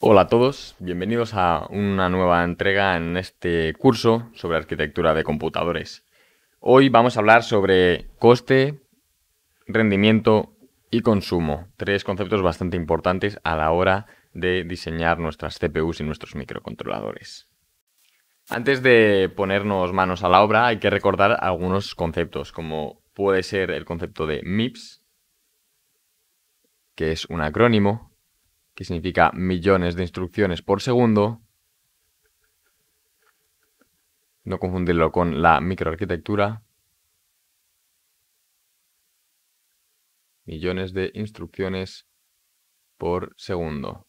Hola a todos, bienvenidos a una nueva entrega en este curso sobre arquitectura de computadores. Hoy vamos a hablar sobre coste, rendimiento y consumo, tres conceptos bastante importantes a la hora de diseñar nuestras CPUs y nuestros microcontroladores. Antes de ponernos manos a la obra hay que recordar algunos conceptos, como puede ser el concepto de MIPS, que es un acrónimo que significa millones de instrucciones por segundo. No confundirlo con la microarquitectura. Millones de instrucciones por segundo.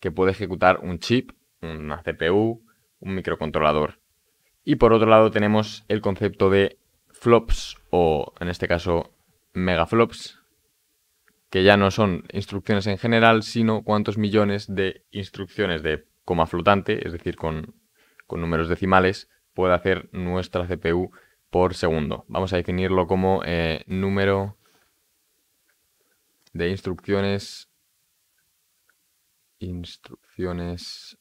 Que puede ejecutar un chip, una CPU, un microcontrolador. Y por otro lado tenemos el concepto de flops o en este caso megaflops, que ya no son instrucciones en general, sino cuántos millones de instrucciones de coma flotante, es decir, con, números decimales, puede hacer nuestra CPU por segundo. Vamos a definirlo como eh, número de instrucciones instrucciones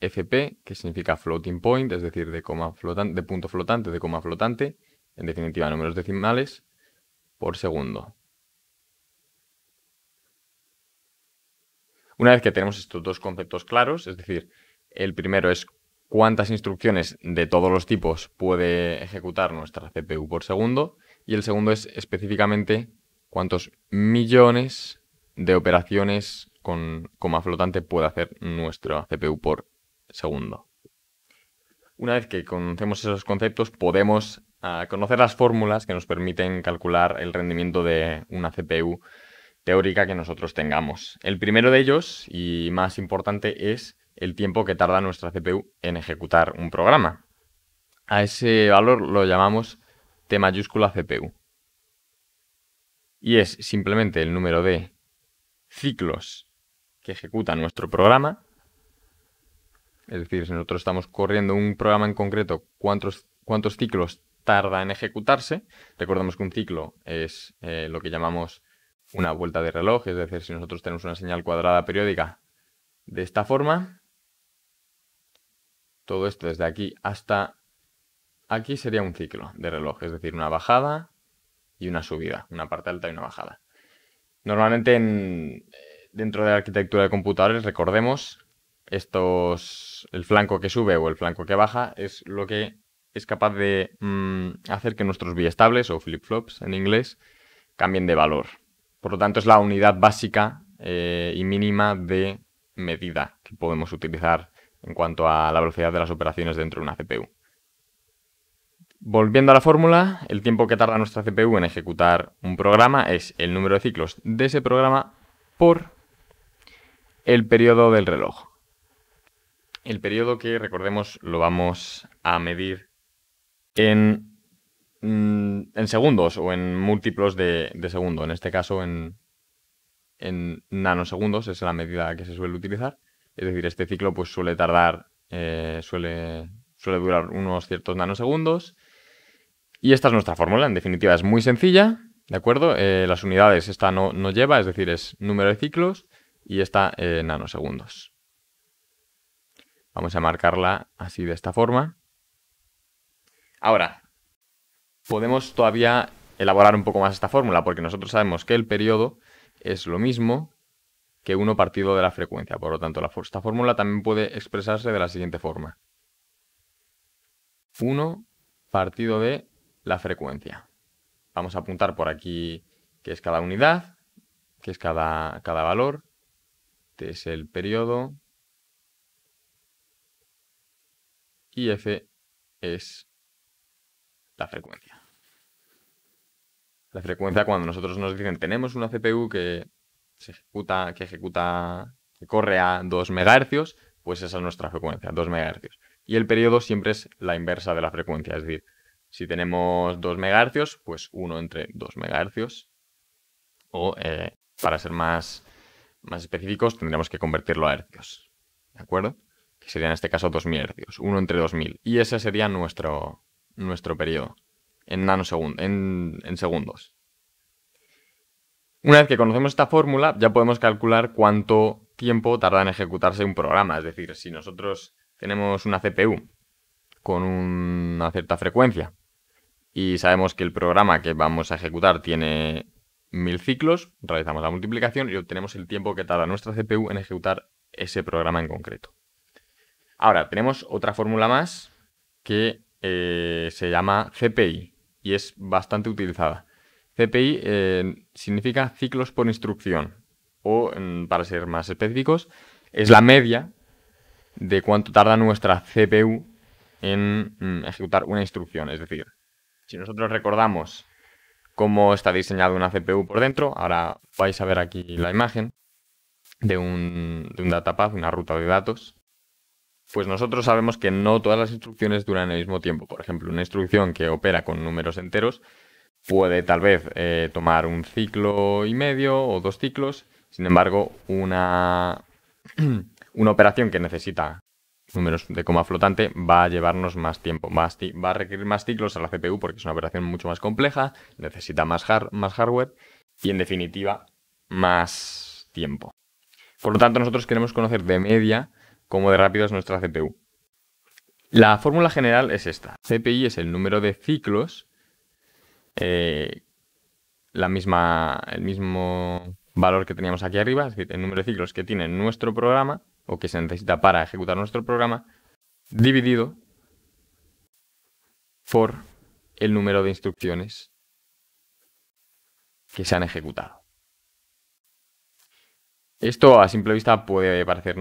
FP, que significa floating point, es decir, de, coma flotante, de punto flotante, de coma flotante, en definitiva números decimales, por segundo. Una vez que tenemos estos dos conceptos claros, es decir, el primero es cuántas instrucciones de todos los tipos puede ejecutar nuestra CPU por segundo y el segundo es específicamente cuántos millones de operaciones con coma flotante puede hacer nuestra CPU por segundo. Una vez que conocemos esos conceptos podemos ah, conocer las fórmulas que nos permiten calcular el rendimiento de una CPU teórica que nosotros tengamos. El primero de ellos, y más importante, es el tiempo que tarda nuestra CPU en ejecutar un programa. A ese valor lo llamamos T mayúscula CPU. Y es simplemente el número de ciclos que ejecuta nuestro programa. Es decir, si nosotros estamos corriendo un programa en concreto, ¿cuántos, cuántos ciclos tarda en ejecutarse? Recordemos que un ciclo es eh, lo que llamamos una vuelta de reloj, es decir, si nosotros tenemos una señal cuadrada periódica de esta forma, todo esto desde aquí hasta aquí sería un ciclo de reloj, es decir, una bajada y una subida, una parte alta y una bajada. Normalmente en, dentro de la arquitectura de computadores, recordemos, estos, el flanco que sube o el flanco que baja es lo que es capaz de mm, hacer que nuestros biestables o flip-flops en inglés cambien de valor. Por lo tanto, es la unidad básica eh, y mínima de medida que podemos utilizar en cuanto a la velocidad de las operaciones dentro de una CPU. Volviendo a la fórmula, el tiempo que tarda nuestra CPU en ejecutar un programa es el número de ciclos de ese programa por el periodo del reloj. El periodo que, recordemos, lo vamos a medir en Mm, en segundos o en múltiplos de, de segundo. En este caso, en, en, nanosegundos es la medida que se suele utilizar. Es decir, este ciclo pues, suele tardar, eh, suele, suele durar unos ciertos nanosegundos. Y esta es nuestra fórmula. En definitiva, es muy sencilla. ¿De acuerdo? Eh, las unidades esta no, no, lleva, es decir, es número de ciclos y esta en eh, nanosegundos. Vamos a marcarla así de esta forma. Ahora, podemos todavía elaborar un poco más esta fórmula, porque nosotros sabemos que el periodo es lo mismo que 1 partido de la frecuencia. Por lo tanto, esta fórmula también puede expresarse de la siguiente forma. 1 partido de la frecuencia. Vamos a apuntar por aquí que es cada unidad, que es cada, cada valor. T este es el periodo. Y F es la frecuencia. La frecuencia cuando nosotros nos dicen tenemos una CPU que se ejecuta, que ejecuta, que corre a 2 megahercios, pues esa es nuestra frecuencia, 2 megahercios. Y el periodo siempre es la inversa de la frecuencia, es decir, si tenemos 2 MHz, pues 1 entre 2 megahercios, O eh, para ser más, más específicos, tendremos que convertirlo a hercios. ¿De acuerdo? Que sería en este caso 2000 hercios, 1 entre 2000. Y ese sería nuestro, nuestro periodo en, nanosegundos, en, segundos. Una vez que conocemos esta fórmula, ya podemos calcular cuánto tiempo tarda en ejecutarse un programa. Es decir, si nosotros tenemos una CPU con una cierta frecuencia y sabemos que el programa que vamos a ejecutar tiene mil ciclos, realizamos la multiplicación y obtenemos el tiempo que tarda nuestra CPU en ejecutar ese programa en concreto. Ahora, tenemos otra fórmula más que eh, se llama CPI, y es bastante utilizada. CPI eh, significa ciclos por instrucción o, para ser más específicos, es la media de cuánto tarda nuestra CPU en mm, ejecutar una instrucción. Es decir, si nosotros recordamos cómo está diseñada una CPU por dentro, ahora vais a ver aquí la imagen de un, de un datapad, una ruta de datos, pues nosotros sabemos que no todas las instrucciones duran el mismo tiempo. Por ejemplo, una instrucción que opera con números enteros puede tal vez eh, tomar un ciclo y medio o dos ciclos. Sin embargo, una, una operación que necesita números de coma flotante va a llevarnos más tiempo, va a requerir más ciclos a la CPU porque es una operación mucho más compleja, necesita más hardware y en definitiva más tiempo. Por lo tanto, nosotros queremos conocer de media como de rápido es nuestra CPU. La fórmula general es esta. CPI es el número de ciclos, eh, la misma, el mismo valor que teníamos aquí arriba, es decir, el número de ciclos que tiene nuestro programa o que se necesita para ejecutar nuestro programa, dividido por el número de instrucciones que se han ejecutado. Esto a simple vista puede parecer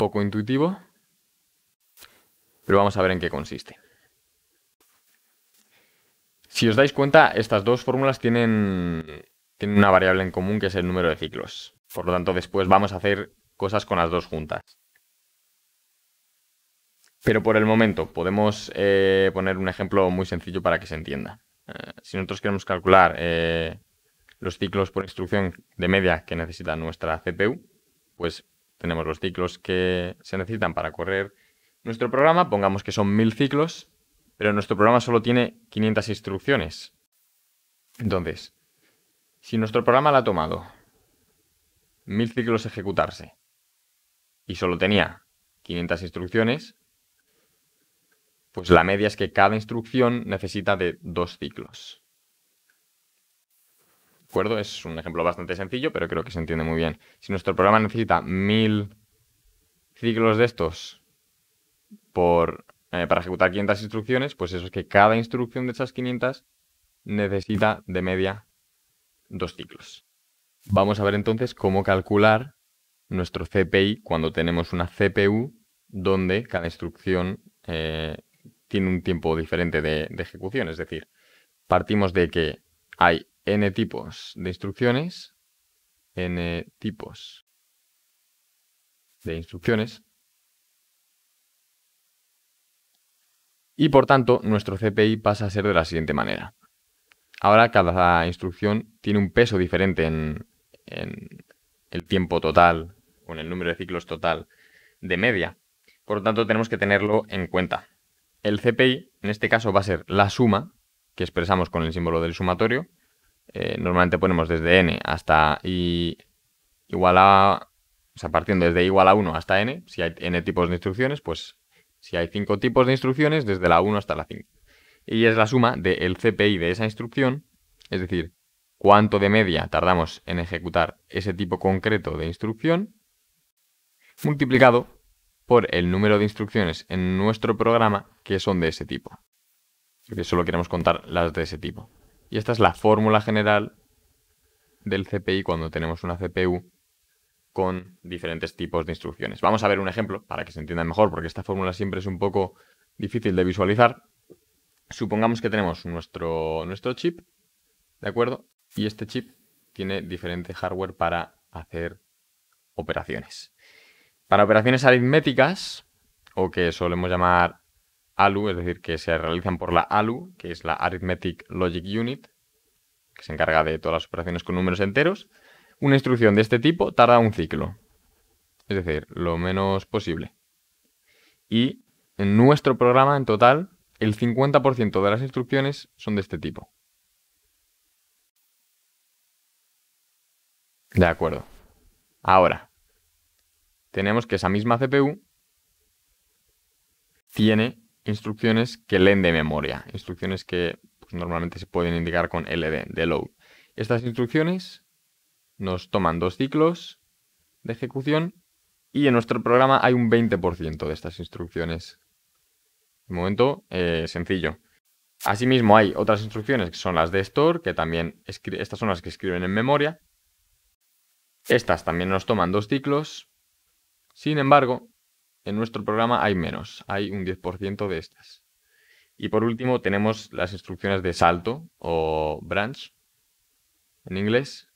poco intuitivo, pero vamos a ver en qué consiste. Si os dais cuenta, estas dos fórmulas tienen, una variable en común que es el número de ciclos. Por lo tanto, después vamos a hacer cosas con las dos juntas. Pero por el momento, podemos eh, poner un ejemplo muy sencillo para que se entienda. Eh, si nosotros queremos calcular eh, los ciclos por instrucción de media que necesita nuestra CPU, pues tenemos los ciclos que se necesitan para correr nuestro programa, pongamos que son mil ciclos, pero nuestro programa solo tiene 500 instrucciones. Entonces, si nuestro programa le ha tomado 1000 ciclos ejecutarse y solo tenía 500 instrucciones, pues la media es que cada instrucción necesita de dos ciclos acuerdo? Es un ejemplo bastante sencillo, pero creo que se entiende muy bien. Si nuestro programa necesita mil ciclos de estos por, eh, para ejecutar 500 instrucciones, pues eso es que cada instrucción de esas 500 necesita de media dos ciclos. Vamos a ver entonces cómo calcular nuestro CPI cuando tenemos una CPU donde cada instrucción eh, tiene un tiempo diferente de ejecución. Es decir, partimos de que hay n tipos de instrucciones, n tipos de instrucciones. Y por tanto, nuestro CPI pasa a ser de la siguiente manera. Ahora cada instrucción tiene un peso diferente en, el tiempo total o en el número de ciclos total de media. Por lo tanto, tenemos que tenerlo en cuenta. El CPI, en este caso, va a ser la suma que expresamos con el símbolo del sumatorio, eh, normalmente ponemos desde n hasta i igual a, o sea, partiendo desde igual a 1 hasta n, si hay n tipos de instrucciones, pues si hay 5 tipos de instrucciones, desde la 1 hasta la 5. Y es la suma del CPI de esa instrucción, es decir, cuánto de media tardamos en ejecutar ese tipo concreto de instrucción, multiplicado por el número de instrucciones en nuestro programa que son de ese tipo. Porque solo queremos contar las de ese tipo. Y esta es la fórmula general del CPI cuando tenemos una CPU con diferentes tipos de instrucciones. Vamos a ver un ejemplo para que se entiendan mejor, porque esta fórmula siempre es un poco difícil de visualizar. Supongamos que tenemos nuestro, nuestro chip, ¿de acuerdo? Y este chip tiene diferente hardware para hacer operaciones. Para operaciones aritméticas, o que solemos llamar ALU, es decir, que se realizan por la ALU, que es la Arithmetic Logic Unit, que se encarga de todas las operaciones con números enteros, una instrucción de este tipo tarda un ciclo, es decir, lo menos posible. Y en nuestro programa, en total, el 50% de las instrucciones son de este tipo. De acuerdo. Ahora, tenemos que esa misma CPU tiene instrucciones que leen de memoria, instrucciones que pues, normalmente se pueden indicar con LD, de load. Estas instrucciones nos toman dos ciclos de ejecución y en nuestro programa hay un 20% de estas instrucciones. De momento, eh, sencillo. Asimismo, hay otras instrucciones que son las de store, que también estas son las que escriben en memoria. Estas también nos toman dos ciclos. Sin embargo, en nuestro programa hay menos, hay un 10% de estas. Y por último tenemos las instrucciones de salto o branch en inglés,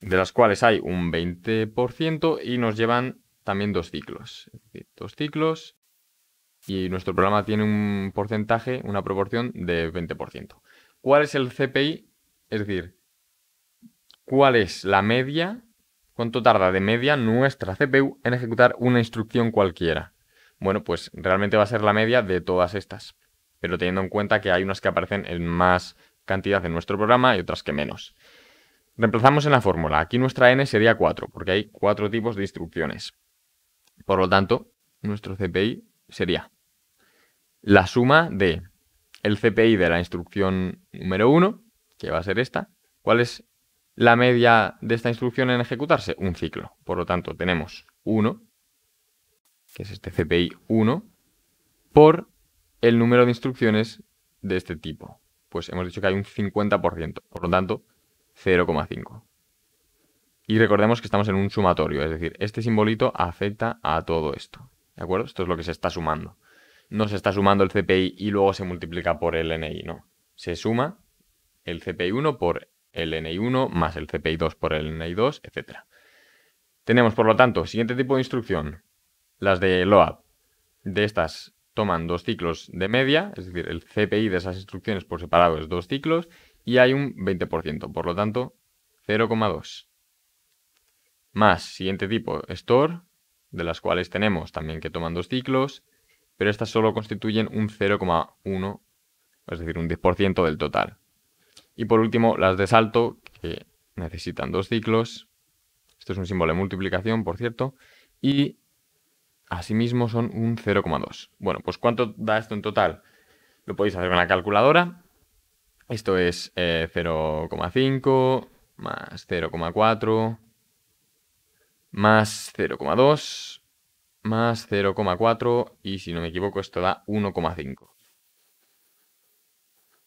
de las cuales hay un 20% y nos llevan también dos ciclos. Dos ciclos y nuestro programa tiene un porcentaje, una proporción de 20%. ¿Cuál es el CPI? Es decir, ¿cuál es la media cuánto tarda de media nuestra CPU en ejecutar una instrucción cualquiera. Bueno, pues realmente va a ser la media de todas estas, pero teniendo en cuenta que hay unas que aparecen en más cantidad en nuestro programa y otras que menos. Reemplazamos en la fórmula. Aquí nuestra n sería 4, porque hay cuatro tipos de instrucciones. Por lo tanto, nuestro CPI sería la suma de el CPI de la instrucción número 1, que va a ser esta. ¿Cuál es la media de esta instrucción en ejecutarse? Un ciclo. Por lo tanto, tenemos 1, que es este CPI 1, por el número de instrucciones de este tipo. Pues hemos dicho que hay un 50%, por lo tanto, 0,5. Y recordemos que estamos en un sumatorio, es decir, este simbolito afecta a todo esto. ¿De acuerdo? Esto es lo que se está sumando. No se está sumando el CPI y luego se multiplica por el NI, no. Se suma el CPI 1 por el NI1 más el CPI2 por el NI2, etc. Tenemos, por lo tanto, siguiente tipo de instrucción, las de LOAP. De estas toman dos ciclos de media, es decir, el CPI de esas instrucciones por separado es dos ciclos y hay un 20%, por lo tanto, 0,2. Más, siguiente tipo, store, de las cuales tenemos también que toman dos ciclos, pero estas solo constituyen un 0,1, es decir, un 10% del total. Y por último, las de salto, que necesitan dos ciclos. Esto es un símbolo de multiplicación, por cierto. Y asimismo son un 0,2. Bueno, pues ¿cuánto da esto en total? Lo podéis hacer con la calculadora. Esto es 0,5 eh, más 0,4 más 0,2 más 0,4 y si no me equivoco esto da 1,5.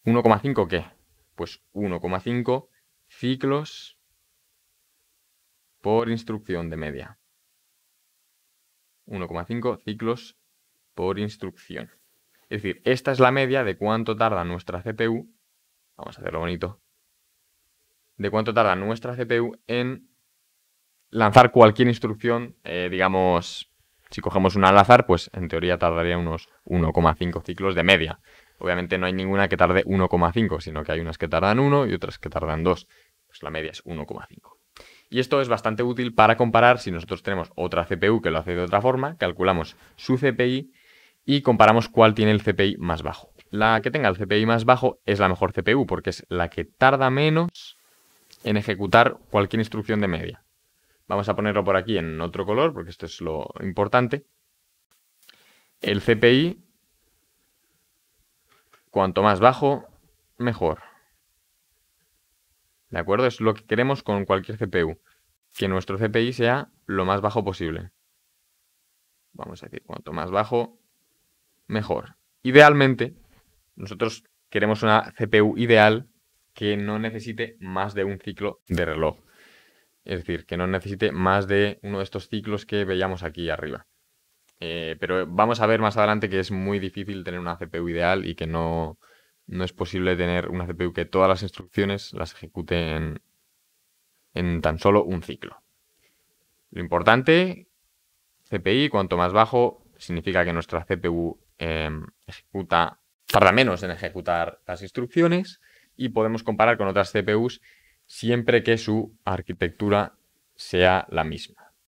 ¿1,5 qué? pues 1,5 ciclos por instrucción de media. 1,5 ciclos por instrucción. Es decir, esta es la media de cuánto tarda nuestra CPU. Vamos a hacerlo bonito. De cuánto tarda nuestra CPU en lanzar cualquier instrucción, eh, digamos, si cogemos una al azar, pues en teoría tardaría unos 1,5 ciclos de media. Obviamente no hay ninguna que tarde 1,5, sino que hay unas que tardan 1 y otras que tardan 2. Pues la media es 1,5. Y esto es bastante útil para comparar si nosotros tenemos otra CPU que lo hace de otra forma, calculamos su CPI y comparamos cuál tiene el CPI más bajo. La que tenga el CPI más bajo es la mejor CPU porque es la que tarda menos en ejecutar cualquier instrucción de media. Vamos a ponerlo por aquí en otro color porque esto es lo importante. El CPI Cuanto más bajo, mejor. ¿De acuerdo? Es lo que queremos con cualquier CPU. Que nuestro CPI sea lo más bajo posible. Vamos a decir, cuanto más bajo, mejor. Idealmente, nosotros queremos una CPU ideal que no necesite más de un ciclo de reloj. Es decir, que no necesite más de uno de estos ciclos que veíamos aquí arriba. Eh, pero vamos a ver más adelante que es muy difícil tener una CPU ideal y que no, es posible tener una CPU que todas las instrucciones las ejecute en, tan solo un ciclo. Lo importante, CPI, cuanto más bajo, significa que nuestra CPU em, ejecuta, tarda menos en ejecutar las instrucciones y podemos comparar con otras CPUs siempre que su arquitectura sea la misma.